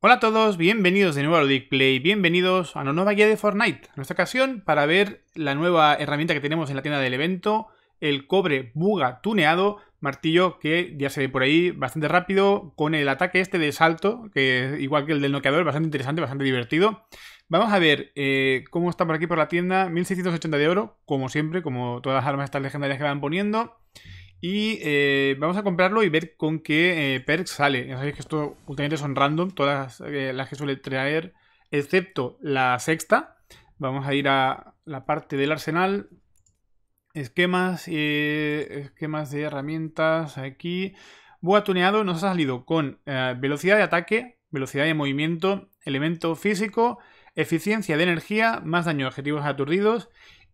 Hola a todos, bienvenidos de nuevo a Ludic Play, bienvenidos a una nueva guía de Fortnite. En esta ocasión, para ver la nueva herramienta que tenemos en la tienda del evento, el cobre buga tuneado, martillo que ya se ve por ahí bastante rápido, con el ataque este de salto, que igual que el del noqueador, bastante interesante, bastante divertido. Vamos a ver eh, cómo está por aquí por la tienda, 1680 de oro, como siempre, como todas las armas estas legendarias que van poniendo. Y eh, vamos a comprarlo y ver con qué eh, perks sale. Ya sabéis que esto últimamente son random, todas eh, las, que suele traer, excepto la sexta. Vamos a ir a la parte del arsenal. Esquemas, esquemas de herramientas aquí. Boa nos ha salido con velocidad de ataque, velocidad de movimiento, elemento físico, eficiencia de energía, más daño a objetivos aturdidos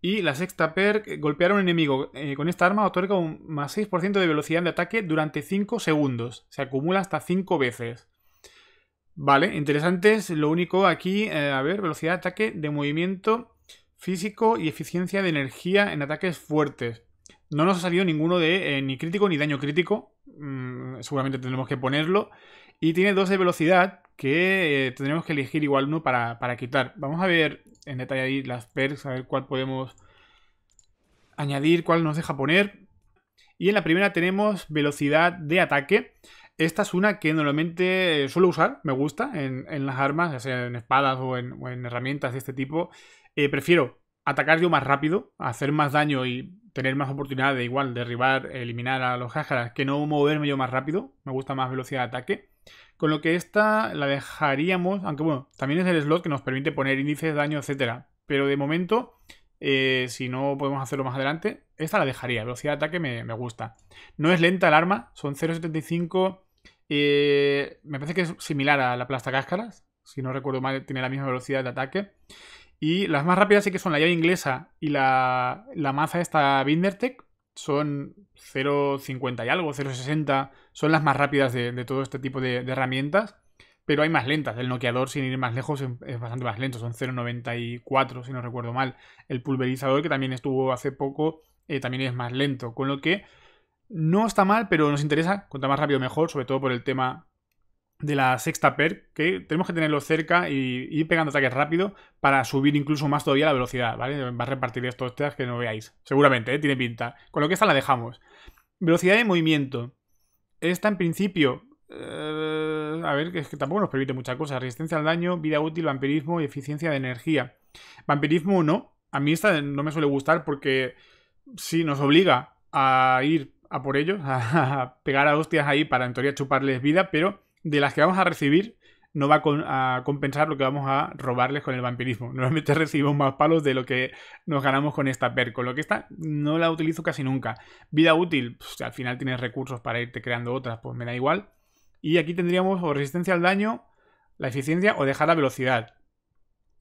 y la sexta perk, eh, golpear a un enemigo eh, con esta arma otorga un más 6% de velocidad de ataque durante 5 segundos. Se acumula hasta 5 veces. Vale, interesantes. Lo único aquí, eh, a ver, velocidad de ataque de movimiento físico y eficiencia de energía en ataques fuertes. No nos ha salido ninguno de ni crítico ni daño crítico. Mm, seguramente tendremos que ponerlo. Y tiene dos de velocidad que tendremos que elegir igual uno para, para quitar. Vamos a ver en detalle ahí las perks, a ver cuál podemos añadir, cuál nos deja poner. Y en la primera tenemos velocidad de ataque. Esta es una que normalmente eh, suelo usar, me gusta, en, las armas, ya sea en espadas o en, herramientas de este tipo. Eh, prefiero atacar yo más rápido, hacer más daño y tener más oportunidad de igual derribar, eliminar a los jájaras, que no moverme yo más rápido. Me gusta más velocidad de ataque. Con lo que esta la dejaríamos, aunque bueno, también es el slot que nos permite poner índices, de daño, etcétera. Pero de momento, eh, si no podemos hacerlo más adelante, esta la dejaría. Velocidad de ataque me, me gusta. No es lenta el arma, son 0.75. Eh, me parece que es similar a la plasta cáscaras. Si no recuerdo mal, tiene la misma velocidad de ataque. Y las más rápidas sí que son la llave inglesa y la, la maza esta Bindertech son 0,50 y algo, 0,60, son las más rápidas de, todo este tipo de, herramientas, pero hay más lentas. El noqueador, sin ir más lejos, es bastante más lento, son 0,94, si no recuerdo mal. El pulverizador, que también estuvo hace poco, eh, también es más lento, con lo que no está mal, pero nos interesa, cuanto más rápido mejor, sobre todo por el tema de la sexta perk, que tenemos que tenerlo cerca y ir pegando ataques rápido para subir incluso más todavía la velocidad, ¿vale? Va a repartir estos teas que no veáis, seguramente, ¿eh? tiene pinta. Con lo que esta la dejamos. Velocidad de movimiento. Esta en principio... Eh, a ver, es que tampoco nos permite muchas cosas. Resistencia al daño, vida útil, vampirismo y eficiencia de energía. Vampirismo no. A mí esta no me suele gustar porque sí nos obliga a ir a por ellos, a pegar a hostias ahí para en teoría chuparles vida, pero de las que vamos a recibir no va a compensar lo que vamos a robarles con el vampirismo. Normalmente recibimos más palos de lo que nos ganamos con esta per con lo que esta no la utilizo casi nunca. Vida útil, pues, al final tienes recursos para irte creando otras, pues me da igual. Y aquí tendríamos o resistencia al daño, la eficiencia o dejar la velocidad.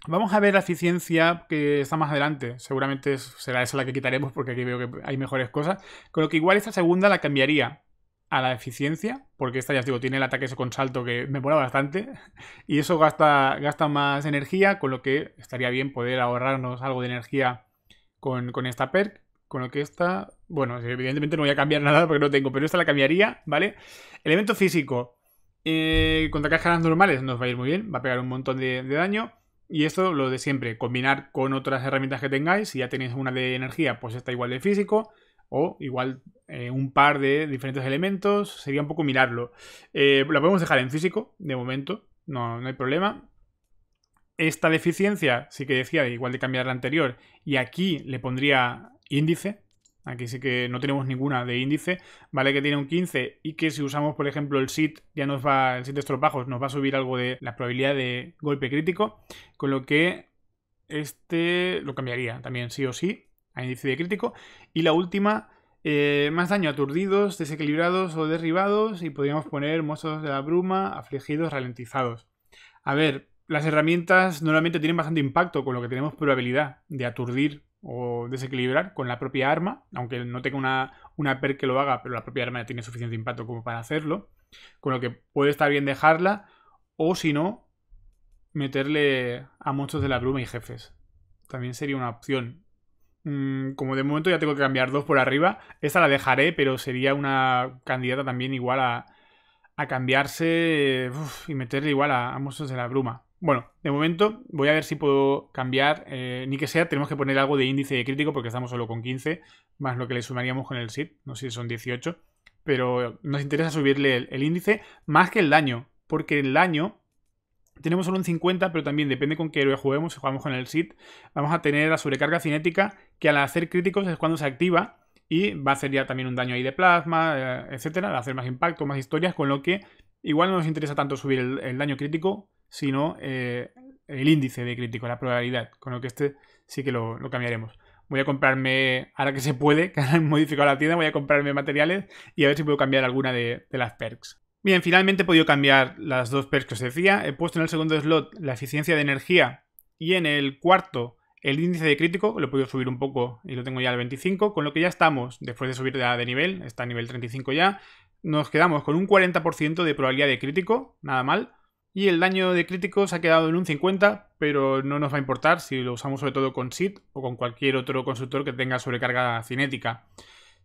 Vamos a ver la eficiencia que está más adelante. Seguramente será esa la que quitaremos porque aquí veo que hay mejores cosas. Con lo que igual esta segunda la cambiaría a la eficiencia, porque esta ya os digo, tiene el ataque ese con salto que me mola bastante, y eso gasta, gasta más energía, con lo que estaría bien poder ahorrarnos algo de energía con, esta perk, con lo que esta, bueno, evidentemente no voy a cambiar nada porque no tengo, pero esta la cambiaría, ¿vale? Elemento físico, eh, contra cajas normales nos va a ir muy bien, va a pegar un montón de, de daño. Y esto lo de siempre, combinar con otras herramientas que tengáis. Si ya tenéis una de energía, pues está igual de físico o igual eh, un par de diferentes elementos, sería un poco mirarlo. Eh, la lo podemos dejar en físico, de momento, no, hay problema. Esta deficiencia sí que decía, igual de cambiar la anterior, y aquí le pondría índice, Aquí sí que no tenemos ninguna de índice, vale que tiene un 15 y que si usamos, por ejemplo, el SIT, ya nos va, el SIT de estropajos, nos va a subir algo de la probabilidad de golpe crítico, con lo que este lo cambiaría también sí o sí a índice de crítico. Y la última, eh, más daño aturdidos, desequilibrados o derribados. Y podríamos poner mozos de la bruma, afligidos, ralentizados. A ver, las herramientas normalmente tienen bastante impacto, con lo que tenemos probabilidad de aturdir o desequilibrar con la propia arma, aunque no tenga una, una perk que lo haga, pero la propia arma ya tiene suficiente impacto como para hacerlo, con lo que puede estar bien dejarla, o si no, meterle a monstruos de la bruma y jefes. También sería una opción. Mm, como de momento ya tengo que cambiar dos por arriba, esta la dejaré, pero sería una candidata también igual a, cambiarse y meterle igual a, a, de la Bruma. Bueno, de momento voy a ver si puedo cambiar, eh, ni que sea, tenemos que poner algo de índice de crítico porque estamos solo con 15, más lo que le sumaríamos con el SID, no sé si son 18, pero nos interesa subirle el índice más que el daño, porque el daño tenemos solo un 50, pero también depende con qué héroe juguemos. Si jugamos con el Sith, vamos a tener la sobrecarga cinética, que al hacer críticos es cuando se activa y va a hacer ya también un daño ahí de plasma, eh, etcétera, va a hacer más impacto, más historias, con lo que igual no nos interesa tanto subir el, daño crítico, sino eh, el índice de crítico, la probabilidad, con lo que este sí que lo, cambiaremos voy a comprarme, ahora que se puede, que han modificado la tienda, voy a comprarme materiales y a ver si puedo cambiar alguna de las perks. Bien, finalmente he podido cambiar las dos perks que os decía. He puesto en el segundo slot la eficiencia de energía y en el cuarto el índice de crítico. Lo he podido subir un poco y lo tengo ya al 25, con lo que ya estamos, después de subir de nivel, está a nivel 35 ya, nos quedamos con un 40% de probabilidad de crítico, nada mal. Y el daño de crítico se ha quedado en un 50, pero no nos va a importar si lo usamos sobre todo con SID o con cualquier otro constructor que tenga sobrecarga cinética.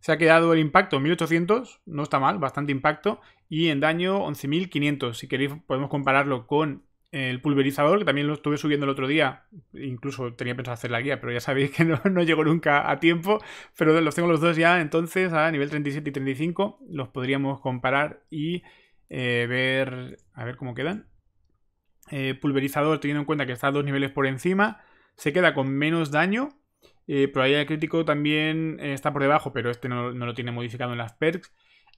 Se ha quedado el impacto 1800, no está mal, bastante impacto, y en daño 11500. Si queréis podemos compararlo con el pulverizador, que también lo estuve subiendo el otro día, incluso tenía pensado hacer la guía, pero ya sabéis que no, llegó nunca a tiempo, pero los tengo los dos ya, entonces a nivel 37 y 35 los podríamos comparar y eh, ver, a ver cómo quedan. Eh, pulverizador, teniendo en cuenta que está a dos niveles por encima, se queda con menos daño, probabilidad de crítico también eh, está por debajo, pero este no, lo tiene modificado en las perks.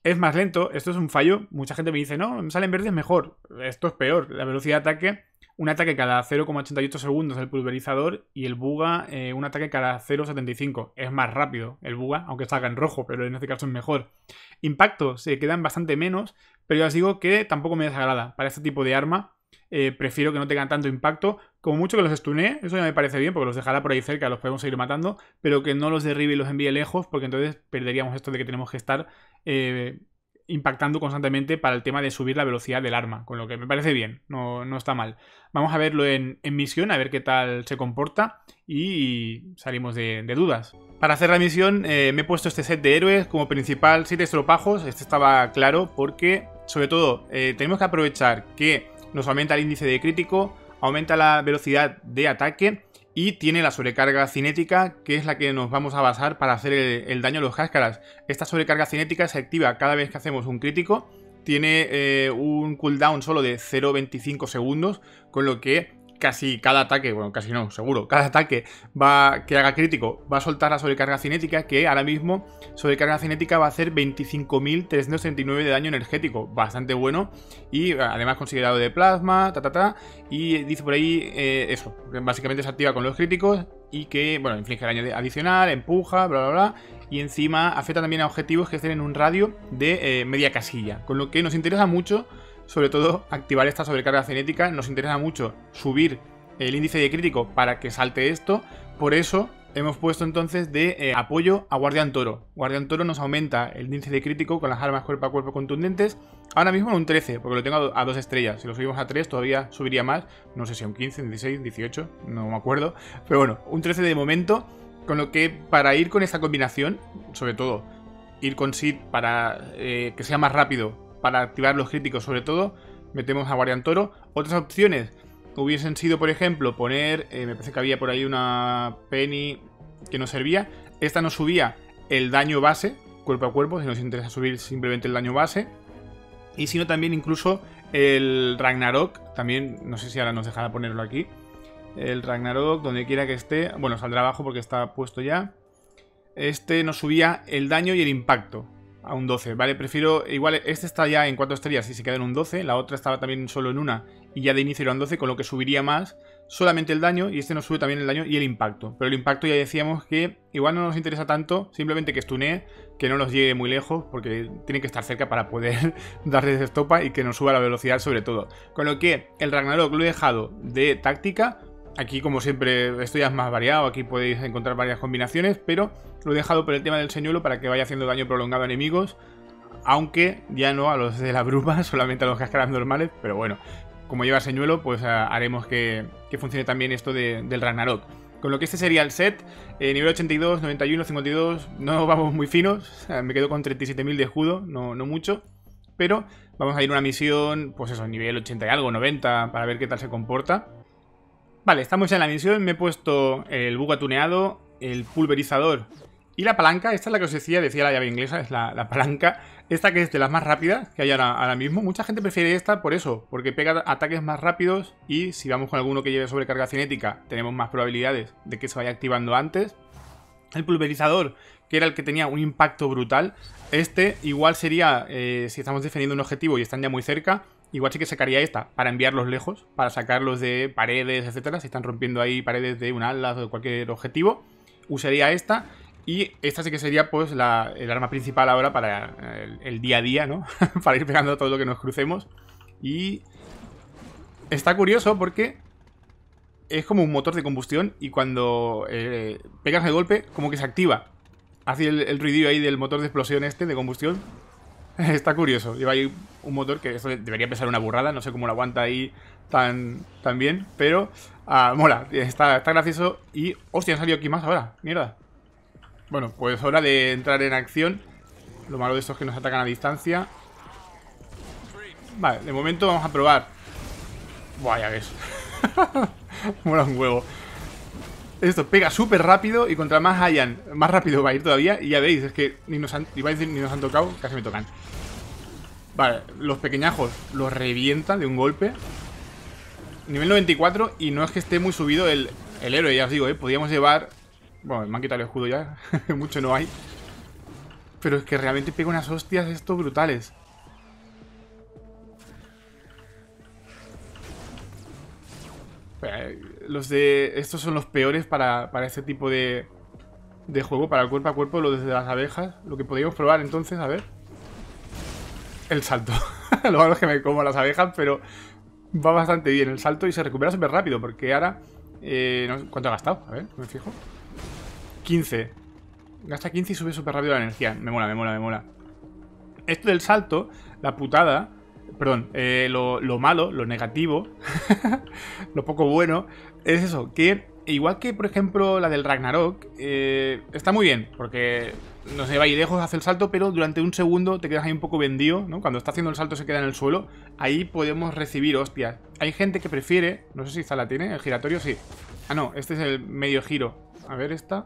Es más lento, esto es un fallo. Mucha gente me dice, no, sale en verde es mejor. Esto es peor. La velocidad de ataque, un ataque cada 0,88 segundos el pulverizador y el buga eh, un ataque cada 0,75. Es más rápido el buga, aunque salga en rojo, pero en este caso es mejor. Impacto, se quedan bastante menos, pero ya os digo que tampoco me desagrada. Para este tipo de arma, eh, prefiero que no tengan tanto impacto. Como mucho que los estune, eso ya me parece bien, porque los dejará por ahí cerca, los podemos seguir matando, pero que no los derribe y los envíe lejos, porque entonces perderíamos esto de que tenemos que estar eh, impactando constantemente para el tema de subir la velocidad del arma, con lo que me parece bien, no, no está mal. Vamos a verlo en, misión, a ver qué tal se comporta y salimos de, dudas. Para hacer la misión eh, me he puesto este set de héroes como principal, siete estropajos, este estaba claro porque sobre todo tenemos que aprovechar que nos aumenta el índice de crítico, aumenta la velocidad de ataque y tiene la sobrecarga cinética, que es la que nos vamos a basar para hacer el, daño a los cáscaras. Esta sobrecarga cinética se activa cada vez que hacemos un crítico, tiene eh, un cooldown solo de 0,25 segundos, con lo que casi cada ataque, bueno, casi no, seguro, cada ataque va, que haga crítico va a soltar la sobrecarga cinética, que ahora mismo sobrecarga cinética va a hacer 25.339 de daño energético, bastante bueno, y además considerado de plasma, ta, ta, ta, y dice por ahí eh, eso, básicamente se activa con los críticos y que, bueno, inflige daño adicional, empuja, bla, bla, bla, y encima afecta también a objetivos que estén en un radio de eh, media casilla, con lo que nos interesa mucho sobre todo activar esta sobrecarga cinética. Nos interesa mucho subir el índice de crítico para que salte esto. Por eso hemos puesto entonces de eh, apoyo a Guardián Toro. Guardián Toro nos aumenta el índice de crítico con las armas cuerpo a cuerpo contundentes. Ahora mismo en un 13, porque lo tengo a 2 estrellas. Si lo subimos a 3 todavía subiría más. No sé si a un 15, 16, 18, no me acuerdo. Pero bueno, un 13 de momento. Con lo que para ir con esta combinación, sobre todo ir con Sid para eh, que sea más rápido para activar los críticos sobre todo, metemos a Guardian Toro. Otras opciones hubiesen sido, por ejemplo, poner, eh, me parece que había por ahí una Penny que nos servía. Esta no subía el daño base, cuerpo a cuerpo, si nos interesa subir simplemente el daño base. Y sino también incluso el Ragnarok, también, no sé si ahora nos dejará ponerlo aquí. El Ragnarok, donde quiera que esté, bueno, saldrá abajo porque está puesto ya. Este nos subía el daño y el impacto a un 12, ¿vale? Prefiero, igual este está ya en 4 estrellas y se queda en un 12, la otra estaba también solo en una y ya de inicio era un 12, con lo que subiría más solamente el daño y este nos sube también el daño y el impacto. Pero el impacto ya decíamos que igual no nos interesa tanto, simplemente que estune que no nos llegue muy lejos porque tiene que estar cerca para poder darle estopa y que nos suba la velocidad sobre todo. Con lo que el Ragnarok lo he dejado de táctica Aquí, como siempre, esto ya es más variado, aquí podéis encontrar varias combinaciones, pero lo he dejado por el tema del señuelo para que vaya haciendo daño prolongado a enemigos, aunque ya no a los de la bruma, solamente a los cascaras normales, pero bueno, como lleva señuelo, pues ah, haremos que, funcione también esto del Ragnarok. Con lo que este sería el set, eh, nivel 82, 91, 52, no vamos muy finos, me quedo con 37.000 de escudo, no, no mucho, pero vamos a ir a una misión, pues eso, nivel 80 y algo, 90, para ver qué tal se comporta. Vale, estamos en la misión. Me he puesto el bug atuneado, el pulverizador y la palanca. Esta es la que os decía, decía la llave inglesa, es la, palanca. Esta que es de las más rápidas que hay ahora, mismo. Mucha gente prefiere esta por eso, porque pega ataques más rápidos y si vamos con alguno que lleve sobrecarga cinética, tenemos más probabilidades de que se vaya activando antes. El pulverizador, que era el que tenía un impacto brutal. Este igual sería, eh, si estamos defendiendo un objetivo y están ya muy cerca, Igual sí que sacaría esta para enviarlos lejos, para sacarlos de paredes, etcétera. Si están rompiendo ahí paredes de un alas o de cualquier objetivo, usaría esta. Y esta sí que sería pues el arma principal ahora para eh, el, día a día, ¿no? para ir pegando todo lo que nos crucemos. Y está curioso porque es como un motor de combustión y cuando eh, pegas de golpe como que se activa. Hace el, el ahí del motor de explosión este de combustión Está curioso. Lleva ahí un motor que debería pesar una burrada. No sé cómo lo aguanta ahí tan, bien. Pero ah, mola. Está, está gracioso. Y. ¡Hostia! Han salido aquí más ahora. Mierda. Bueno, pues hora de entrar en acción. Lo malo de esto es que nos atacan a distancia. Vale, de momento vamos a probar. Buah, ya ves. mola un huevo. Esto pega súper rápido y contra más hayan, más rápido va a ir todavía. Y ya veis, es que ni nos han, ni nos han tocado, casi me tocan. Vale, los pequeñajos los revientan de un golpe. Nivel 94 y no es que esté muy subido el, el héroe, ya os digo, ¿eh? Podríamos llevar... Bueno, me han quitado el escudo ya, mucho no hay. Pero es que realmente pega unas hostias estos brutales. Pues, de... Estos son los peores para, este tipo de, de juego, para el cuerpo a cuerpo, los de las abejas. Lo que podríamos probar entonces, a ver. El salto. lo malo es que me como las abejas, pero va bastante bien el salto y se recupera súper rápido, porque ahora... Eh, ¿Cuánto ha gastado? A ver, me fijo. 15. Gasta 15 y sube súper rápido la energía. Me mola, me mola, me mola. Esto del salto, la putada, perdón, eh, lo, malo, lo negativo, lo poco bueno, es eso, que igual que por ejemplo la del Ragnarok, eh, está muy bien, porque no se va ahí lejos, hace el salto, pero durante un segundo te quedas ahí un poco vendido, ¿no? Cuando está haciendo el salto se queda en el suelo, ahí podemos recibir hostias. Hay gente que prefiere, no sé si esta la tiene, el giratorio sí. Ah, no, este es el medio giro. A ver esta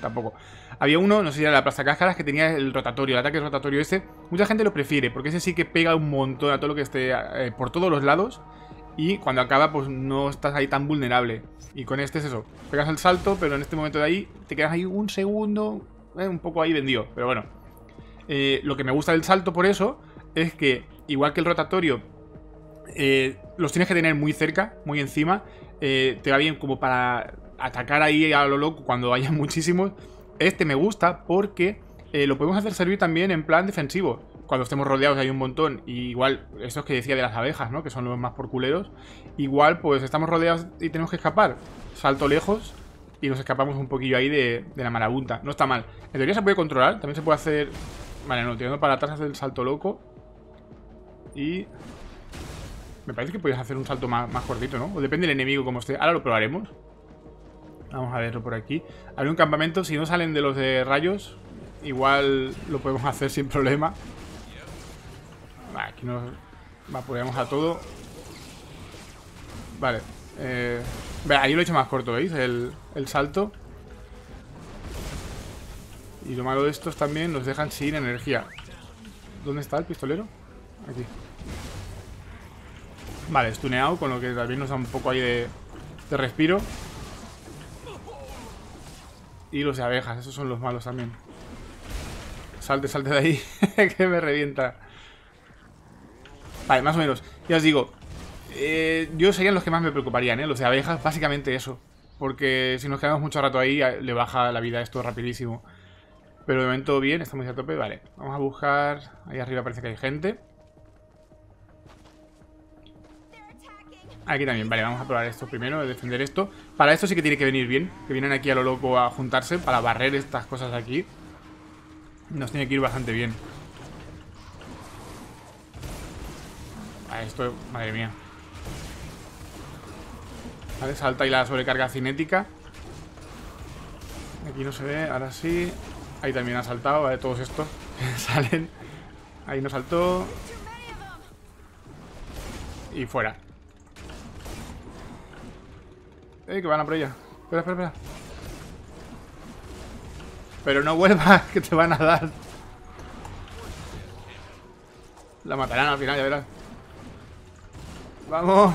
tampoco. Había uno, no sé si era la Plaza Cáscaras, que tenía el rotatorio, el ataque rotatorio ese. Mucha gente lo prefiere, porque ese sí que pega un montón a todo lo que esté eh, por todos los lados. Y cuando acaba, pues no estás ahí tan vulnerable. Y con este es eso. Pegas el salto, pero en este momento de ahí te quedas ahí un segundo, eh, un poco ahí vendido. Pero bueno. Eh, lo que me gusta del salto por eso es que, igual que el rotatorio, los tienes que tener muy cerca, muy encima. te va bien como para atacar ahí a lo loco cuando haya muchísimos. Este me gusta porque eh, lo podemos hacer servir también en plan defensivo. Cuando estemos rodeados hay un montón. Y igual, es que decía de las abejas, ¿no? Que son los más porculeros. Igual, pues estamos rodeados y tenemos que escapar. Salto lejos y nos escapamos un poquillo ahí de, de la marabunta. No está mal. En teoría se puede controlar. También se puede hacer... Vale, no, tirando para atrás hacer el salto loco. Y... Me parece que puedes hacer un salto más, más cortito, ¿no? O depende del enemigo como esté. Ahora lo probaremos. Vamos a verlo por aquí. Habría un campamento. Si no salen de los de rayos, igual lo podemos hacer sin problema. Aquí nos apoyamos a todo. Vale. Eh, ahí lo he hecho más corto, ¿veis? El, salto. Y lo malo de estos también nos dejan sin energía. ¿Dónde está el pistolero? Aquí. Vale, estuneado, con lo que también nos da un poco ahí de, de respiro. Y los de abejas, esos son los malos también. Salte, salte de ahí, que me revienta. Vale, más o menos. Ya os digo, eh, yo serían los que más me preocuparían, ¿eh? Los de abejas, básicamente eso. Porque si nos quedamos mucho rato ahí, le baja la vida esto rapidísimo. Pero de momento bien, estamos a tope, vale. Vamos a buscar... Ahí arriba parece que hay gente. Aquí también, vale, vamos a probar esto primero, defender esto Para esto sí que tiene que venir bien Que vienen aquí a lo loco a juntarse Para barrer estas cosas aquí Nos tiene que ir bastante bien A esto, madre mía Vale, salta y la sobrecarga cinética Aquí no se ve, ahora sí Ahí también ha saltado, vale, todos estos Salen Ahí no saltó Y fuera eh, que van a por ella. Espera, espera, espera. Pero no vuelvas, que te van a dar. La matarán al final, ya verás. Vamos.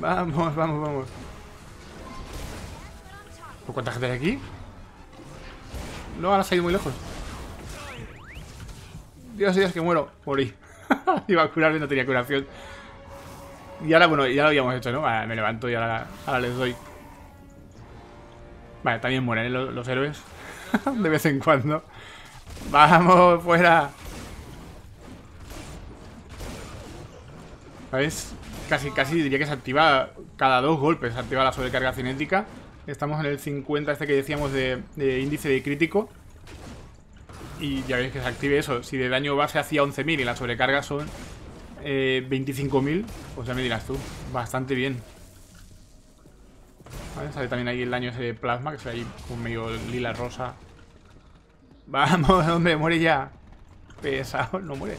Vamos, vamos, vamos. ¿Por cuánta gente hay aquí? No, han salido muy lejos. Dios, Dios, que muero. Morí. Iba a curar y no tenía curación. Y ahora, bueno, ya lo habíamos hecho, ¿no? me levanto y ahora, les doy. Vale, también mueren ¿eh? los, héroes. de vez en cuando. ¡Vamos, fuera! ¿Sabéis? Casi, casi diría que se activa cada dos golpes, se activa la sobrecarga cinética. Estamos en el 50 este que decíamos de, índice de crítico. Y ya veis que se active eso. Si de daño base hacía 11.000 y la sobrecarga son 25.000, pues ya me dirás tú. Bastante bien. Vale, sale también ahí el daño ese de plasma, que sale ahí con medio lila rosa. Vamos, hombre, muere ya. Pesado, no muere.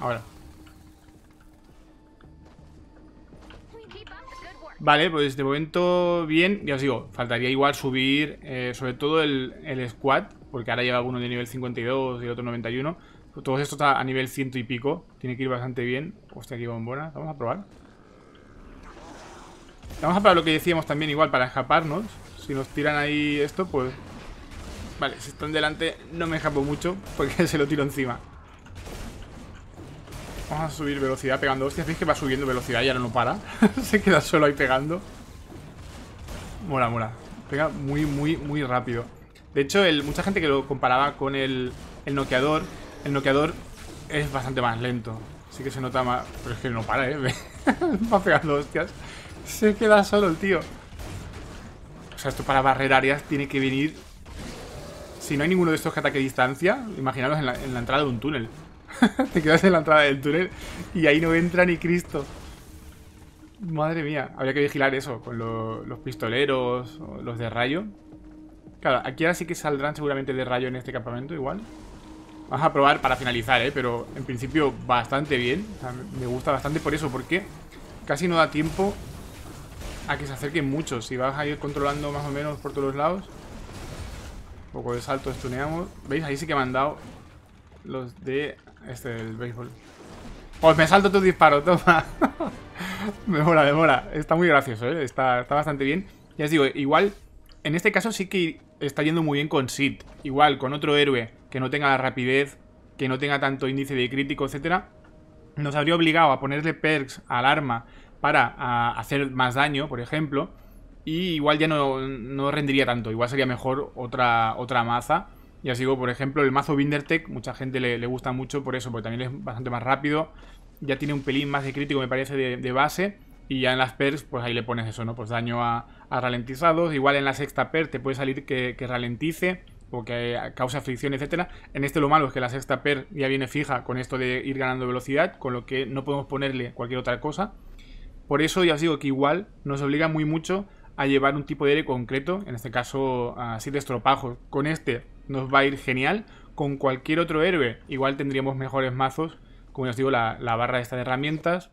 Ahora. Vale, pues de momento bien, ya os digo, faltaría igual subir eh, sobre todo el, squad, porque ahora lleva uno de nivel 52 y otro 91. Todo esto está a nivel ciento y pico. Tiene que ir bastante bien. Hostia, aquí bombona. Vamos a probar. Vamos a probar lo que decíamos también, igual, para escaparnos. Si nos tiran ahí esto, pues... Vale, si está en delante no me escapo mucho porque se lo tiro encima. Vamos a subir velocidad pegando Hostia, ¿Veis que va subiendo velocidad y ahora no para? se queda solo ahí pegando. Mola, mola. Pega muy, muy, muy rápido. De hecho, mucha gente que lo comparaba con el, el noqueador el noqueador es bastante más lento. así que se nota más... Pero es que no para, ¿eh? Va pegando hostias. Se queda solo el tío. O sea, esto para barrer áreas tiene que venir... Si no hay ninguno de estos que ataque distancia, imaginaros en la, entrada de un túnel. Te quedas en la entrada del túnel y ahí no entra ni Cristo. Madre mía, habría que vigilar eso con los pistoleros, los de rayo. Claro, aquí ahora sí que saldrán seguramente de rayo en este campamento igual. Vamos a probar para finalizar, ¿eh? Pero en principio bastante bien. me gusta bastante por eso, porque casi no da tiempo a que se acerquen muchos. Si vas a ir controlando más o menos por todos los lados. Un poco de salto estuneamos. ¿Veis? Ahí sí que me han dado los de... Este, del béisbol. Pues me salto tu disparo, toma. me mola, me mola. Está muy gracioso, ¿eh? Está, está bastante bien. Ya os digo, igual... En este caso sí que está yendo muy bien con Sid. Igual, con otro héroe que no tenga la rapidez, que no tenga tanto índice de crítico, etcétera, nos habría obligado a ponerle perks al arma para ah, hacer más daño, por ejemplo, y igual ya no, no, rendiría tanto, igual sería mejor otra, otra maza. Y así por ejemplo, el mazo Bindertech, mucha gente le, gusta mucho por eso, porque también es bastante más rápido, ya tiene un pelín más de crítico, me parece, de, base, y ya en las perks, pues ahí le pones eso, ¿no? Pues daño a, ralentizados, igual en la sexta perk te puede salir que ralentice, porque causa fricción, etcétera. En este lo malo es que la sexta per ya viene fija con esto de ir ganando velocidad, con lo que no podemos ponerle cualquier otra cosa. Por eso ya os digo que igual nos obliga muy mucho a llevar un tipo de héroe concreto, en este caso así 7 estropajos. Con este nos va a ir genial, con cualquier otro héroe igual tendríamos mejores mazos, como ya os digo, la, barra esta de herramientas,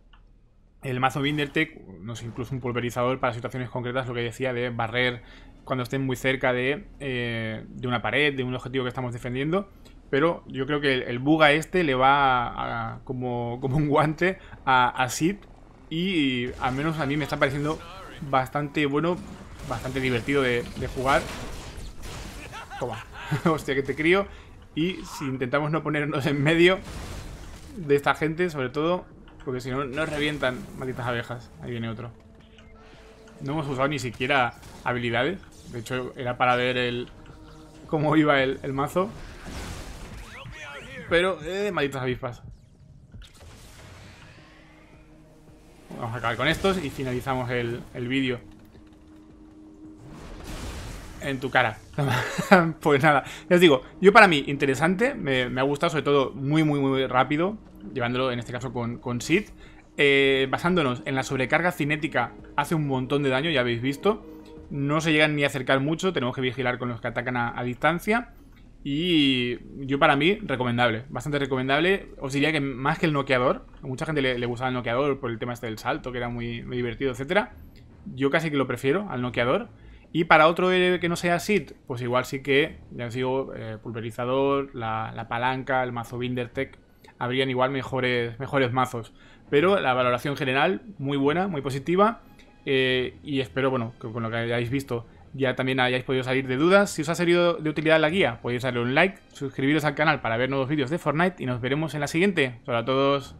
el mazo Bindertech, no incluso un pulverizador para situaciones concretas, lo que decía de barrer cuando estén muy cerca eh, de, una pared, de un objetivo que estamos defendiendo. Pero yo creo que el, bug a este le va como, como, un guante a, Sid. Y, al menos a mí me está pareciendo bastante bueno, bastante divertido de, de jugar. Toma, hostia que te crío. Y si intentamos no ponernos en medio de esta gente, sobre todo, porque si no, nos revientan, malditas abejas. Ahí viene otro. No hemos usado ni siquiera habilidades. De hecho, era para ver el cómo iba el, mazo. Pero, eh, malditas avispas. Vamos a acabar con estos y finalizamos el, vídeo. En tu cara. pues nada, les os digo, yo para mí, interesante, me, me, ha gustado, sobre todo muy, muy, muy rápido, llevándolo en este caso con, con Sid. Eh, basándonos en la sobrecarga cinética hace un montón de daño, ya habéis visto no se llegan ni a acercar mucho, tenemos que vigilar con los que atacan a, distancia. Y yo para mí, recomendable, bastante recomendable. Os diría que más que el noqueador, a mucha gente le, gustaba el noqueador por el tema este del salto, que era muy, divertido, etcétera Yo casi que lo prefiero al noqueador. Y para otro que no sea SID, pues igual sí que, ya os digo, eh, pulverizador, la, palanca, el mazo Bindertech, habrían igual mejores, mejores mazos. Pero la valoración general, muy buena, muy positiva. Eh, y espero, bueno, que con lo que hayáis visto ya también hayáis podido salir de dudas. Si os ha servido de utilidad la guía, podéis darle un like, suscribiros al canal para ver nuevos vídeos de Fortnite y nos veremos en la siguiente. Hola a todos.